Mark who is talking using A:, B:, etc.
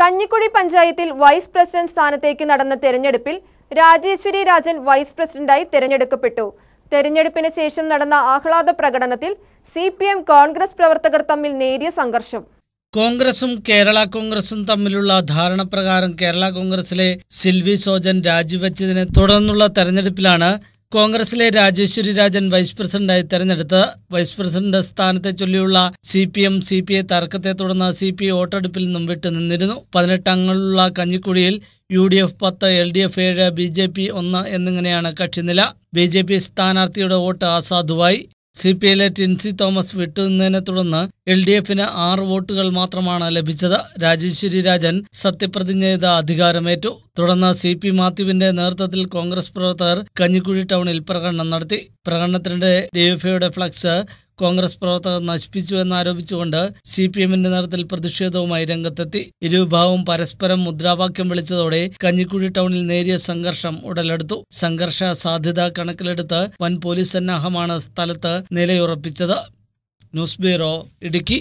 A: കഞ്ഞിക്കുഴി പഞ്ചായത്തിൽ vice president സ്ഥാനത്തേക്ക് നടന്ന തെരഞ്ഞെടുപ്പിൽ രാജേശ്വരി രാജൻ വൈസ് പ്രസിഡന്റായി തെരഞ്ഞെടുക്കപ്പെട്ടു തെരഞ്ഞെടുപ്പിന് ശേഷം നടന്ന ആഹ്ലാദ പ്രകടനത്തിൽ സി കോൺഗ്രസ് പ്രവർത്തകർ തമ്മിൽ നേരിയ സംഘർഷം
B: കോൺഗ്രസും കേരള കോൺഗ്രസും തമ്മിലുള്ള ധാരണപ്രകാരം കേരള കോൺഗ്രസിലെ സിൽവി സോജൻ രാജിവെച്ചതിനെ തുടർന്നുള്ള തെരഞ്ഞെടുപ്പിലാണ് കോൺഗ്രസിലെ രാജേശ്വരി രാജൻ വൈസ് പ്രസിഡന്റായി തെരഞ്ഞെടുത്ത് വൈസ് പ്രസിഡന്റ് സ്ഥാനത്തെ ചൊല്ലിയുള്ള C P M C P I തർക്കത്തെ തുടർന്ന് സി പി ഐ വോട്ടെടുപ്പിൽ നിന്നും വിട്ടുനിന്നിരുന്നു പതിനെട്ടങ്ങളുള്ള കഞ്ഞിക്കുഴിയിൽ യു ഡി എഫ് പത്ത് എൽ ഡി എഫ് ഏഴ് ബി ജെ പി ഒന്ന് എന്നിങ്ങനെയാണ് കക്ഷിനില ബി ജെ പി സ്ഥാനാർത്ഥിയുടെ വോട്ട് അസാധുവായി സി പി ഐയിലെ ടിൻസി തോമസ് വിട്ടുനിന്നതിനെ തുടർന്ന് എൽ ഡി എഫിന് ആറ് വോട്ടുകൾ മാത്രമാണ് ലഭിച്ചത് രാജേശ്വരി രാജൻ സത്യപ്രതിജ്ഞ ചെയ്ത അധികാരമേറ്റു തുടർന്ന് സി പി മാത്യുവിന്റെ നേതൃത്വത്തിൽ കോൺഗ്രസ് പ്രവർത്തകർ കഞ്ഞിക്കുഴി ടൗണിൽ പ്രകടനം നടത്തി പ്രകടനത്തിനിടെ ഡിഎഫ്ഐയുടെ ഫ്ലക്സ് കോൺഗ്രസ് പ്രവർത്തകർ നശിപ്പിച്ചു എന്നാരോപിച്ചുകൊണ്ട് സി പി എമ്മിന്റെ നേതൃത്വത്തിൽ പ്രതിഷേധവുമായി രംഗത്തെത്തി ഇരുവിഭാഗവും പരസ്പരം മുദ്രാവാക്യം വിളിച്ചതോടെ കഞ്ഞിക്കുഴി ടൗണിൽ നേരിയ സംഘർഷം ഉടലെടുത്തു സംഘർഷ സാധ്യത കണക്കിലെടുത്ത് വൻ പോലീസ് സന്നാഹമാണ് സ്ഥലത്ത് നിലയുറപ്പിച്ചത് ന്യൂസ് ബ്യൂറോ ഇടുക്കി